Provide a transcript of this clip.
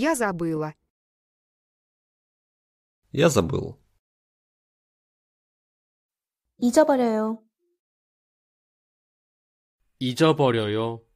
Я забыла. Я забыл. 잊어버려요. 잊어버려요.